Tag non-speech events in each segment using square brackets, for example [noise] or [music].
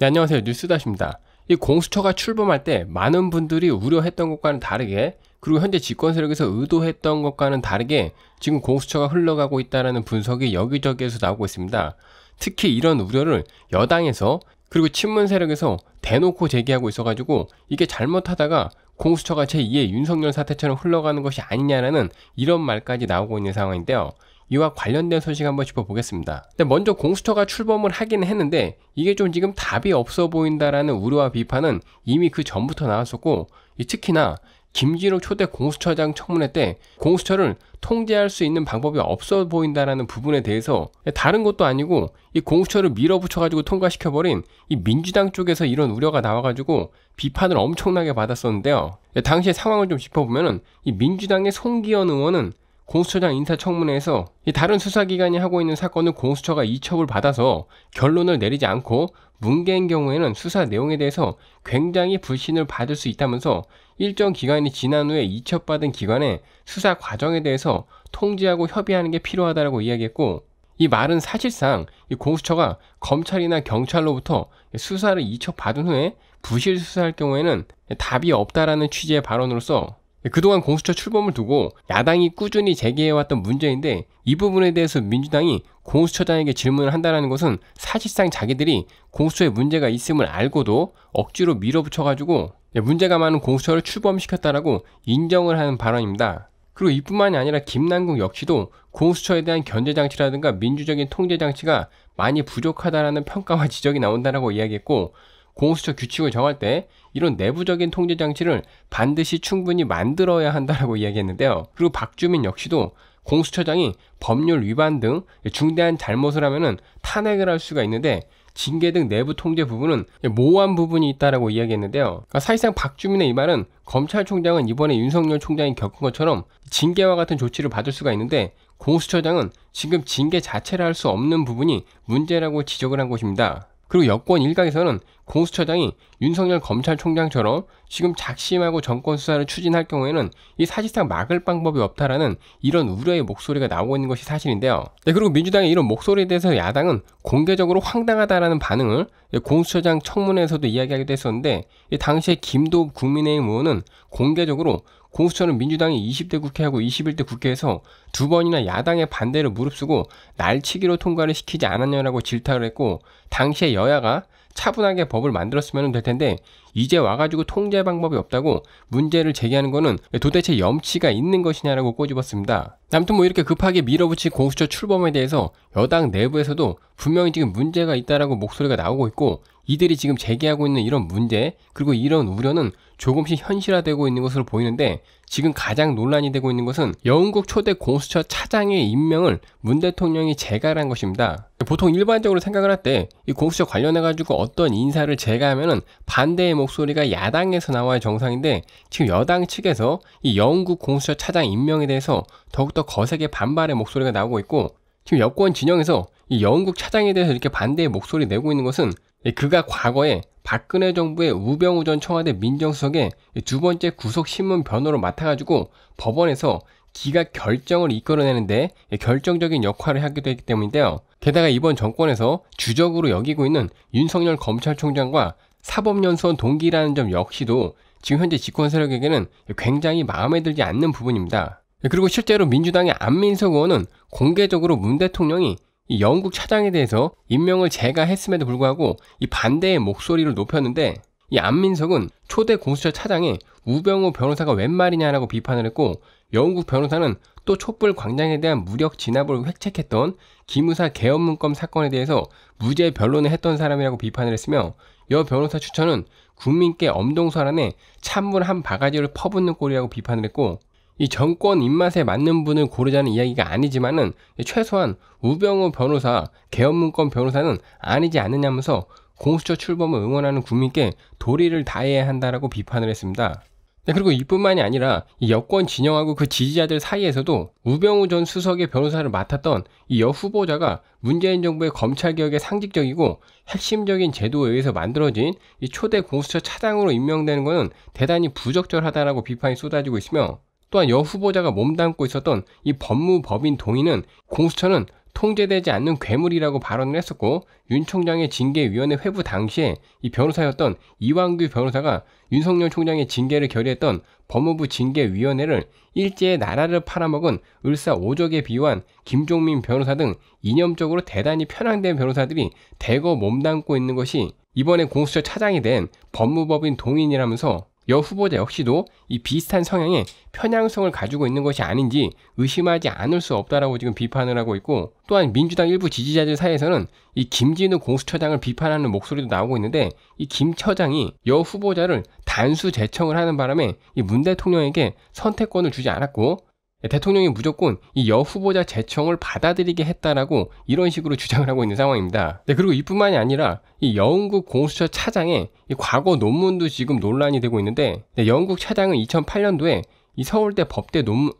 네, 안녕하세요. 뉴스다십니다. 이 공수처가 출범할 때 많은 분들이 우려했던 것과는 다르게 그리고 현재 집권 세력에서 의도했던 것과는 다르게 지금 공수처가 흘러가고 있다는 분석이 여기저기에서 나오고 있습니다. 특히 이런 우려를 여당에서 그리고 친문 세력에서 대놓고 제기하고 있어가지고 이게 잘못하다가 공수처가 제2의 윤석열 사태처럼 흘러가는 것이 아니냐라는 이런 말까지 나오고 있는 상황인데요. 이와 관련된 소식 한번 짚어보겠습니다. 근데 먼저 공수처가 출범을 하긴 했는데 이게 좀 지금 답이 없어 보인다라는 우려와 비판은 이미 그 전부터 나왔었고 특히나 김진욱 초대 공수처장 청문회 때 공수처를 통제할 수 있는 방법이 없어 보인다라는 부분에 대해서 다른 것도 아니고 이 공수처를 밀어붙여가지고 통과시켜버린 이 민주당 쪽에서 이런 우려가 나와가지고 비판을 엄청나게 받았었는데요. 예, 당시의 상황을 좀짚어보면이 민주당의 송기현 의원은 공수처장 인사청문회에서 다른 수사기관이 하고 있는 사건을 공수처가 이첩을 받아서 결론을 내리지 않고 문개인 경우에는 수사 내용에 대해서 굉장히 불신을 받을 수 있다면서 일정 기간이 지난 후에 이첩받은 기관에 수사 과정에 대해서 통지하고 협의하는 게 필요하다라고 이야기했고 이 말은 사실상 이 공수처가 검찰이나 경찰로부터 수사를 이첩받은 후에 부실 수사할 경우에는 답이 없다라는 취지의 발언으로서 그동안 공수처 출범을 두고 야당이 꾸준히 제기해왔던 문제인데 이 부분에 대해서 민주당이 공수처장에게 질문을 한다는 것은 사실상 자기들이 공수처에 문제가 있음을 알고도 억지로 밀어붙여가지고 예, 문제가 많은 공수처를 출범시켰다라고 인정을 하는 발언입니다. 그리고 이뿐만이 아니라 김남국 역시도 공수처에 대한 견제장치라든가 민주적인 통제장치가 많이 부족하다라는 평가와 지적이 나온다라고 이야기했고 공수처 규칙을 정할 때 이런 내부적인 통제 장치를 반드시 충분히 만들어야 한다라고 이야기했는데요. 그리고 박주민 역시도 공수처장이 법률 위반 등 중대한 잘못을 하면은 탄핵을 할 수가 있는데 징계 등 내부 통제 부분은 모호한 부분이 있다라고 이야기했는데요. 그러니까 사실상 박주민의 이 말은 검찰총장은 이번에 윤석열 총장이 겪은 것처럼 징계와 같은 조치를 받을 수가 있는데 공수처장은 지금 징계 자체를 할 수 없는 부분이 문제라고 지적을 한 것입니다. 그리고 여권 일각에서는 공수처장이 윤석열 검찰총장처럼 지금 작심하고 정권 수사를 추진할 경우에는 이 사실상 막을 방법이 없다라는 이런 우려의 목소리가 나오고 있는 것이 사실인데요. 네, 그리고 민주당의 이런 목소리에 대해서 야당은 공개적으로 황당하다라는 반응을 공수처장 청문회에서도 이야기하기도 했었는데 당시에 김도 국민의힘 의원은 공개적으로 공수처는 민주당이 20대 국회하고 21대 국회에서 두 번이나 야당의 반대를 무릅쓰고 날치기로 통과를 시키지 않았냐라고 질타를 했고 당시에 여야가 차분하게 법을 만들었으면 될 텐데 이제 와가지고 통제 방법이 없다고 문제를 제기하는 거는 도대체 염치가 있는 것이냐라고 꼬집었습니다. 아무튼 뭐 이렇게 급하게 밀어붙인 공수처 출범에 대해서 여당 내부에서도 분명히 지금 문제가 있다라고 목소리가 나오고 있고 이들이 지금 제기하고 있는 이런 문제 그리고 이런 우려는 조금씩 현실화되고 있는 것으로 보이는데 지금 가장 논란이 되고 있는 것은 영국 초대 공수처 차장의 임명을 문 대통령이 재가한 것입니다. 보통 일반적으로 생각을 할 때 이 공수처 관련해 가지고 어떤 인사를 재가하면 반대의 목소리가 야당에서 나와야 정상인데 지금 여당 측에서 이 영국 공수처 차장 임명에 대해서 더욱더 거세게 반발의 목소리가 나오고 있고 지금 여권 진영에서 이 영국 차장에 대해서 이렇게 반대의 목소리 내고 있는 것은 예, 그가 과거에 박근혜 정부의 우병우 전 청와대 민정수석의 두 번째 구속 신문 변호로 맡아가지고 법원에서 기각 결정을 이끌어내는데 예, 결정적인 역할을 하게 되기 때문인데요. 게다가 이번 정권에서 주적으로 여기고 있는 윤석열 검찰총장과 사법연수원 동기라는 점 역시도 지금 현재 집권 세력에게는 굉장히 마음에 들지 않는 부분입니다. 예, 그리고 실제로 민주당의 안민석 의원은 공개적으로 문 대통령이 이 영국 차장에 대해서 임명을 제가 했음에도 불구하고 이 반대의 목소리를 높였는데 이 안민석은 초대 공수처 차장에 우병우 변호사가 웬 말이냐라고 비판을 했고 영국 변호사는 또 촛불 광장에 대한 무력 진압을 획책했던 기무사 개업문건 사건에 대해서 무죄 변론을 했던 사람이라고 비판을 했으며 여 변호사 추천은 국민께 엄동설 안에 찬물 한 바가지를 퍼붓는 꼴이라고 비판을 했고 이 정권 입맛에 맞는 분을 고르자는 이야기가 아니지만은 최소한 우병우 변호사, 개업문건 변호사는 아니지 않느냐면서 공수처 출범을 응원하는 국민께 도리를 다해야 한다라고 비판을 했습니다. 네, 그리고 이뿐만이 아니라 여권 진영하고 그 지지자들 사이에서도 우병우 전 수석의 변호사를 맡았던 이 여 후보자가 문재인 정부의 검찰개혁의 상징적이고 핵심적인 제도에 의해서 만들어진 이 초대 공수처 차장으로 임명되는 것은 대단히 부적절하다라고 비판이 쏟아지고 있으며 또한 여 후보자가 몸담고 있었던 이 법무법인 동의는 공수처는 통제되지 않는 괴물이라고 발언을 했었고 윤 총장의 징계위원회 회부 당시에 이 변호사였던 이왕규 변호사가 윤석열 총장의 징계를 결의했던 법무부 징계위원회를 일제의 나라를 팔아먹은 을사오적에 비유한 김종민 변호사 등 이념적으로 대단히 편향된 변호사들이 대거 몸담고 있는 것이 이번에 공수처 차장이 된 법무법인 동인이라면서 여 후보자 역시도 이 비슷한 성향의 편향성을 가지고 있는 것이 아닌지 의심하지 않을 수 없다라고 지금 비판을 하고 있고 또한 민주당 일부 지지자들 사이에서는 이 김진우 공수처장을 비판하는 목소리도 나오고 있는데 이 김 처장이 여 후보자를 단수 제청을 하는 바람에 이 문 대통령에게 선택권을 주지 않았고 예, 대통령이 무조건 이 여 후보자 재청을 받아들이게 했다라고 이런 식으로 [laughs] 주장을 하고 있는 상황입니다. 네, 그리고 이뿐만이 아니라 이 영국 공수처 차장의 과거 논문도 지금 논란이 되고 있는데 네, 영국 차장은 2008년도에 이 서울대 법대 논문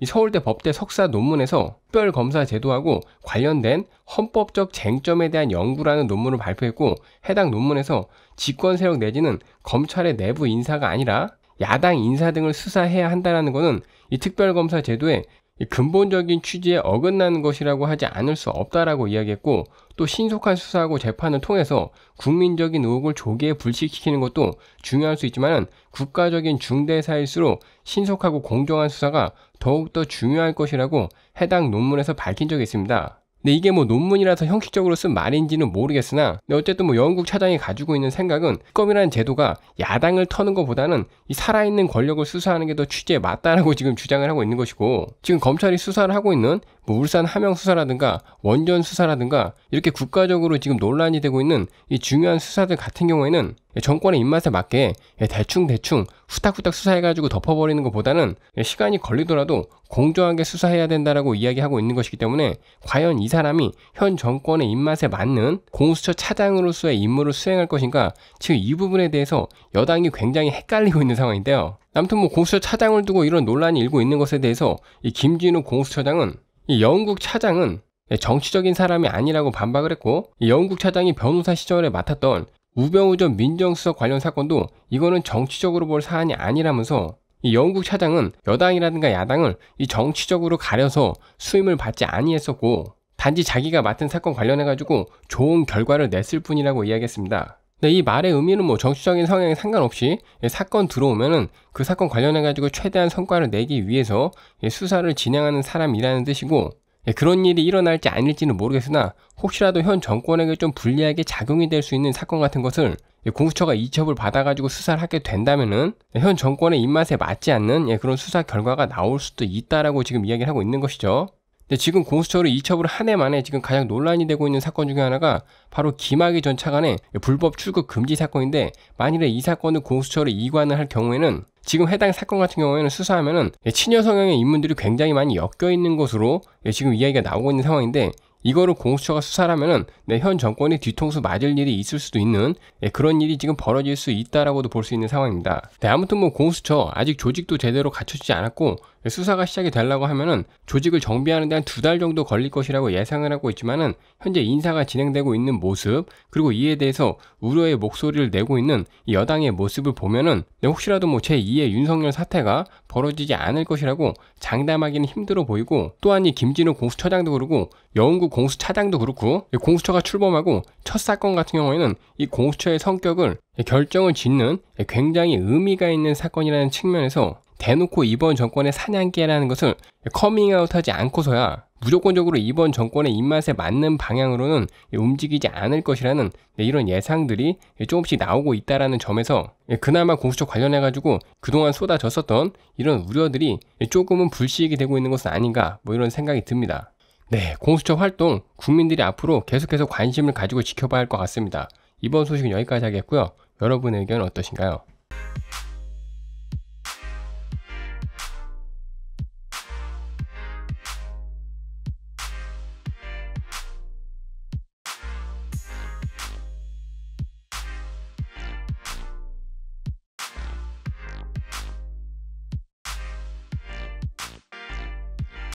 이 서울대 법대 석사 논문에서 특별 검사 제도하고 관련된 헌법적 쟁점에 대한 연구라는 논문을 발표했고 해당 논문에서 집권 세력 내지는 검찰의 내부 인사가 아니라 야당 인사 등을 수사해야 한다는 것은 이 특별검사 제도의 근본적인 취지에 어긋나는 것이라고 하지 않을 수 없다라고 이야기했고 또 신속한 수사하고 재판을 통해서 국민적인 의혹을 조기에 불식시키는 것도 중요할 수 있지만 국가적인 중대사일수록 신속하고 공정한 수사가 더욱더 중요할 것이라고 해당 논문에서 밝힌 적이 있습니다. 근데 이게 뭐 논문이라서 형식적으로 쓴 말인지는 모르겠으나 근데 어쨌든 뭐 영국 차장이 가지고 있는 생각은 특검이라는 제도가 야당을 터는 것보다는 이 살아있는 권력을 수사하는 게 더 취지에 맞다라고 [laughs] 지금 주장을 하고 있는 것이고 지금 검찰이 수사를 하고 있는 뭐 울산 하명 수사라든가 원전 수사라든가 이렇게 국가적으로 지금 논란이 되고 있는 이 중요한 수사들 같은 경우에는 정권의 입맛에 맞게 예, 대충 대충 후딱후딱 수사해가지고 덮어버리는 것보다는 예, 시간이 걸리더라도 공정하게 수사해야 된다라고 이야기하고 있는 것이기 때문에 과연 이 사람이 현 정권의 입맛에 맞는 공수처 차장으로서의 임무를 수행할 것인가 지금 이 부분에 대해서 여당이 굉장히 헷갈리고 있는 상황인데요. 아무튼 뭐 공수처 차장을 두고 이런 논란이 일고 있는 것에 대해서 이 김진우 공수처장은 이 영국 차장은 정치적인 사람이 아니라고 반박을 했고 영국 차장이 변호사 시절에 맡았던 우병우 전 민정수석 관련 사건도 이거는 정치적으로 볼 사안이 아니라면서 이 영국 차장은 여당이라든가 야당을 이 정치적으로 가려서 수임을 받지 아니했었고 단지 자기가 맡은 사건 관련해 가지고 좋은 결과를 냈을 뿐이라고 이야기했습니다. 근데 이 말의 의미는 뭐 정치적인 성향에 상관없이 예, 사건 들어오면은 그 사건 관련해 가지고 최대한 성과를 내기 위해서 예, 수사를 진행하는 사람이라는 뜻이고 예, 그런 일이 일어날지 아닐지는 모르겠으나 혹시라도 현 정권에게 좀 불리하게 작용이 될 수 있는 사건 같은 것을 예, 공수처가 이첩을 받아가지고 수사를 하게 된다면은 예, 현 정권의 입맛에 맞지 않는 예, 그런 수사 결과가 나올 수도 있다라고 지금 이야기를 하고 있는 것이죠. 근데 지금 공수처로 이첩을 한해 만에 지금 가장 논란이 되고 있는 사건 중에 하나가 바로 김학의 전 차관의 불법 출국 금지 사건인데 만일에 이 사건을 공수처로 이관을 할 경우에는 지금 해당 사건 같은 경우에는 수사하면은 예, 친여 성형의 인물들이 굉장히 많이 엮여 있는 것으로 예, 지금 이야기가 나오고 있는 상황인데 이거를 공수처가 수사하면은 네, 현 정권이 뒤통수 맞을 일이 있을 수도 있는 예, 그런 일이 지금 벌어질 수 있다라고도 볼 수 있는 상황입니다. 네, 아무튼 뭐 공수처 아직 조직도 제대로 갖춰지지 않았고 수사가 시작이 되려고 하면은 조직을 정비하는 데 한 두 달 정도 걸릴 것이라고 예상을 하고 있지만은 현재 인사가 진행되고 있는 모습 그리고 이에 대해서 우려의 목소리를 내고 있는 여당의 모습을 보면은 네, 혹시라도 뭐 제2의 윤석열 사태가 벌어지지 않을 것이라고 장담하기는 힘들어 보이고 또한 이 김진우 공수처장도 그렇고 여운구 공수처장도 그렇고 공수처가 출범하고 첫 사건 같은 경우에는 이 공수처의 성격을 결정을 짓는 굉장히 의미가 있는 사건이라는 측면에서 대놓고 이번 정권의 사냥개라는 것을 커밍아웃하지 않고서야 무조건적으로 이번 정권의 입맛에 맞는 방향으로는 움직이지 않을 것이라는 네, 이런 예상들이 조금씩 나오고 있다라는 점에서 예, 그나마 공수처 관련해 가지고 그동안 쏟아졌었던 이런 우려들이 조금은 불식이 되고 있는 것은 아닌가 뭐 이런 생각이 듭니다. 네, 공수처 활동 국민들이 앞으로 계속해서 관심을 가지고 지켜봐야 할 것 같습니다. 이번 소식은 여기까지 하겠고요. 여러분의 의견 어떠신가요?